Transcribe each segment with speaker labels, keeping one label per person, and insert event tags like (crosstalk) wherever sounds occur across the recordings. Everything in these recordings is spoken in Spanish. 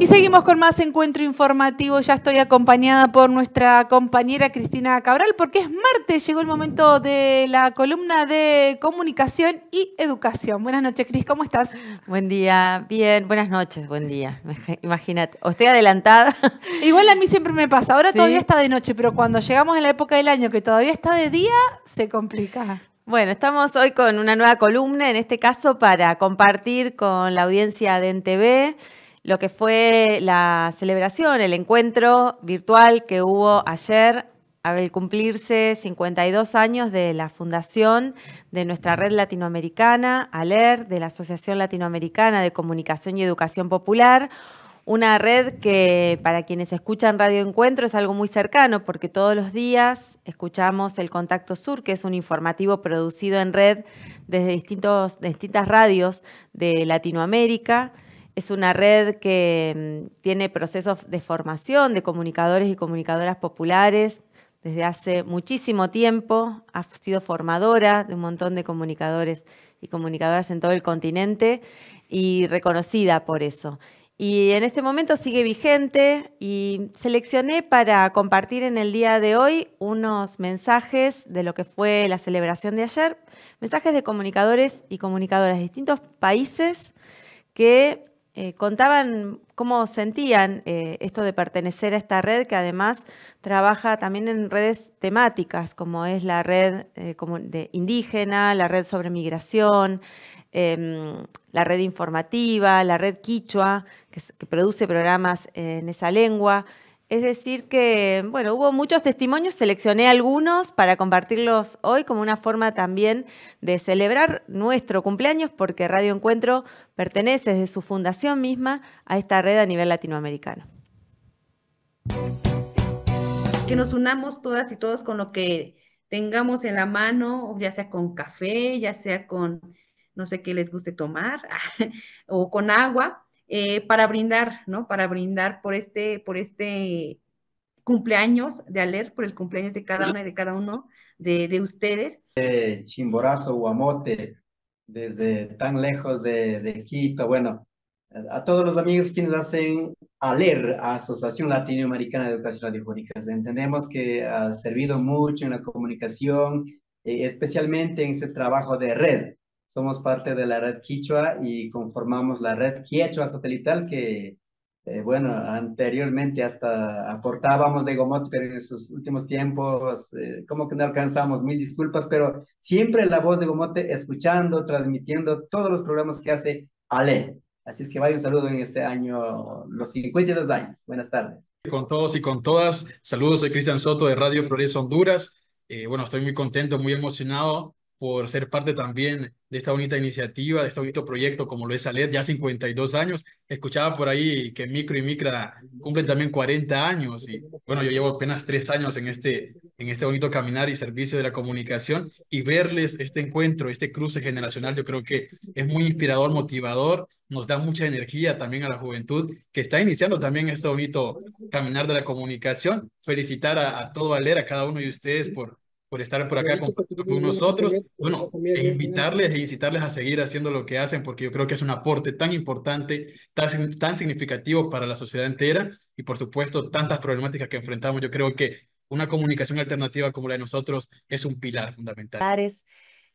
Speaker 1: Y seguimos con más encuentro informativo. Ya estoy acompañada por nuestra compañera Cristina Cabral porque es martes. Llegó el momento de la columna de comunicación y educación. Buenas noches, Cris. ¿Cómo estás? Buen día. Bien. Buenas noches. Buen día. Imagínate. estoy adelantada. (laughs) Igual a mí siempre me pasa. Ahora todavía está de noche, pero cuando llegamos a la época del año que todavía está de día, se complica. Bueno, estamos hoy con una nueva columna, en este caso para compartir con la audiencia de NTV lo que fue la celebración, el encuentro virtual que hubo ayer al cumplirse 52 años de la fundación de nuestra red latinoamericana, ALER, de la Asociación Latinoamericana de Comunicación y Educación Popular, una red que para quienes escuchan Radio Encuentro es algo muy cercano porque todos los días escuchamos El Contacto Sur, que es un informativo producido en red desde distintos, distintas radios de Latinoamérica. Es una red que mm, tiene procesos de formación de comunicadores y comunicadoras populares desde hace muchísimo tiempo. Ha sido formadora de un montón de comunicadores y comunicadoras en todo el continente y reconocida por eso. Y en este momento sigue vigente y seleccioné para compartir en el día de hoy unos mensajes de lo que fue la celebración de ayer, mensajes de comunicadores y comunicadoras de distintos países que eh, contaban cómo sentían eh, esto de pertenecer a esta red que además trabaja también en redes temáticas, como es la red eh, de indígena, la red sobre migración, em, la red informativa, la red quichua, que produce programas en esa lengua. Es decir que, bueno, hubo muchos testimonios, seleccioné algunos para compartirlos hoy como una forma también de celebrar nuestro cumpleaños, porque Radio Encuentro pertenece desde su fundación misma a esta red a nivel latinoamericano. Que nos unamos todas y todos con lo que tengamos en la mano, ya sea con café, ya sea con no sé qué les guste tomar, (laughs) o con agua, eh, para brindar, ¿no? Para brindar por este, por este cumpleaños de Aler, por el cumpleaños de cada una y de cada uno de, ustedes.
Speaker 2: Este chimborazo, Guamote, desde tan lejos de, Quito, bueno, a todos los amigos quienes hacen ALER, Asociación Latinoamericana de Educación Radiofónica. Entendemos que ha servido mucho en la comunicación, eh, especialmente en ese trabajo de red somos parte de la red Quichua y conformamos la red Quichua satelital que, eh, bueno, anteriormente hasta aportábamos de Gomot, pero en sus últimos tiempos eh, como que no alcanzamos, mil disculpas, pero siempre la voz de Gomote escuchando, transmitiendo todos los programas que hace Ale. Así es que vaya un saludo en este año, los 52 años. Buenas tardes. Con todos y con todas, saludos, soy Cristian Soto de Radio Progreso Honduras. Eh, bueno, estoy muy contento, muy emocionado por ser parte también de esta bonita iniciativa, de este bonito proyecto como lo es ALER, ya 52 años. Escuchaba por ahí que Micro y Micra cumplen también 40 años y bueno, yo llevo apenas tres años en este, en este bonito caminar y servicio de la comunicación y verles este encuentro, este cruce generacional, yo creo que es muy inspirador, motivador, nos da mucha energía también a la juventud que está iniciando también este bonito caminar de la comunicación. Felicitar a, todo ALER, a cada uno de ustedes por por estar por acá con, nosotros. Bueno, invitarles e incitarles a seguir haciendo lo que hacen, porque yo creo que es un aporte tan importante, tan, tan significativo para la sociedad entera y, por supuesto, tantas problemáticas que enfrentamos. Yo creo que una comunicación alternativa como la de nosotros es un pilar fundamental.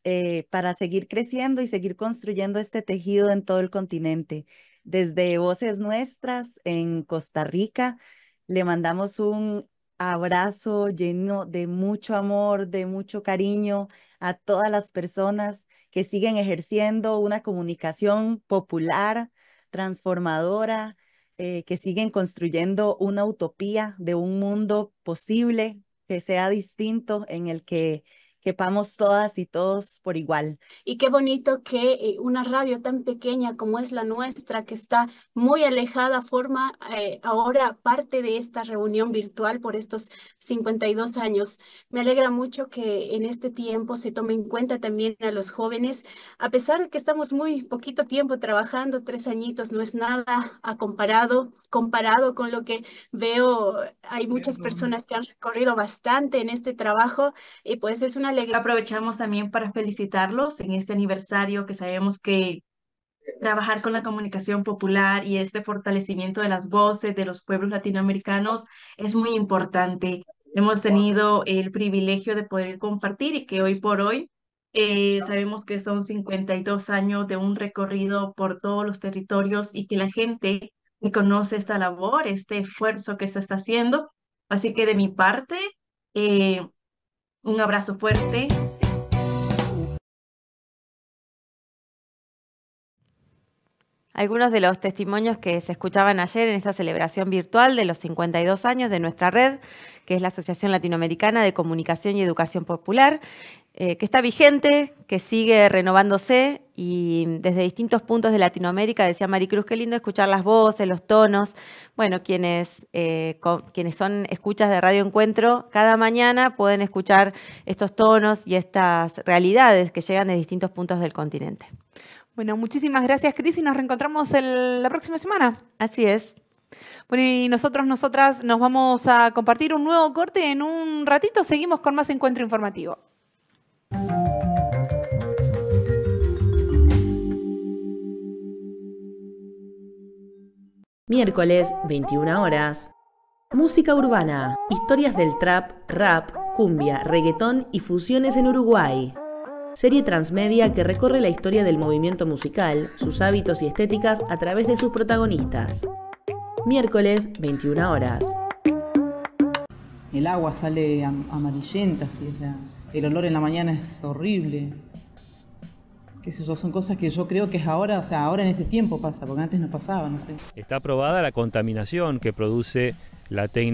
Speaker 1: Eh, para seguir creciendo y seguir construyendo este tejido en todo el continente. Desde Voces Nuestras en Costa Rica, le mandamos un abrazo lleno de mucho amor, de mucho cariño a todas las personas que siguen ejerciendo una comunicación popular, transformadora, eh, que siguen construyendo una utopía de un mundo posible que sea distinto en el que quepamos todas y todos por igual. Y qué bonito que eh, una radio tan pequeña como es la nuestra, que está muy alejada, forma eh, ahora parte de esta reunión virtual por estos 52 años. Me alegra mucho que en este tiempo se tome en cuenta también a los jóvenes, a pesar de que estamos muy poquito tiempo trabajando, tres añitos no es nada a comparado, comparado con lo que veo, hay muchas personas que han recorrido bastante en este trabajo y pues es una Aprovechamos también para felicitarlos en este aniversario que sabemos que trabajar con la comunicación popular y este fortalecimiento de las voces de los pueblos latinoamericanos es muy importante. Hemos tenido el privilegio de poder compartir y que hoy por hoy eh, sabemos que son 52 años de un recorrido por todos los territorios y que la gente conoce esta labor, este esfuerzo que se está haciendo. Así que de mi parte, eh, un abrazo fuerte. Algunos de los testimonios que se escuchaban ayer en esta celebración virtual de los 52 años de nuestra red, que es la Asociación Latinoamericana de Comunicación y Educación Popular, eh, que está vigente, que sigue renovándose y desde distintos puntos de Latinoamérica, decía Maricruz, qué lindo escuchar las voces, los tonos. Bueno, quienes, eh, quienes son escuchas de Radio Encuentro, cada mañana pueden escuchar estos tonos y estas realidades que llegan de distintos puntos del continente. Bueno, muchísimas gracias, Cris, y nos reencontramos la próxima semana. Así es. Bueno, y nosotros, nosotras nos vamos a compartir un nuevo corte. En un ratito seguimos con más encuentro informativo.
Speaker 2: Miércoles, 21 horas. Música urbana, historias del trap, rap, cumbia, reggaetón y fusiones en Uruguay. Serie transmedia que recorre la historia del movimiento musical, sus hábitos y estéticas a través de sus protagonistas. Miércoles, 21 horas el agua sale amarillenta,
Speaker 1: el olor en la mañana es horrible. Que son cosas que yo creo que es ahora, o sea, ahora en este tiempo pasa, porque antes no pasaba, no sé. Está aprobada la contaminación que produce la técnica.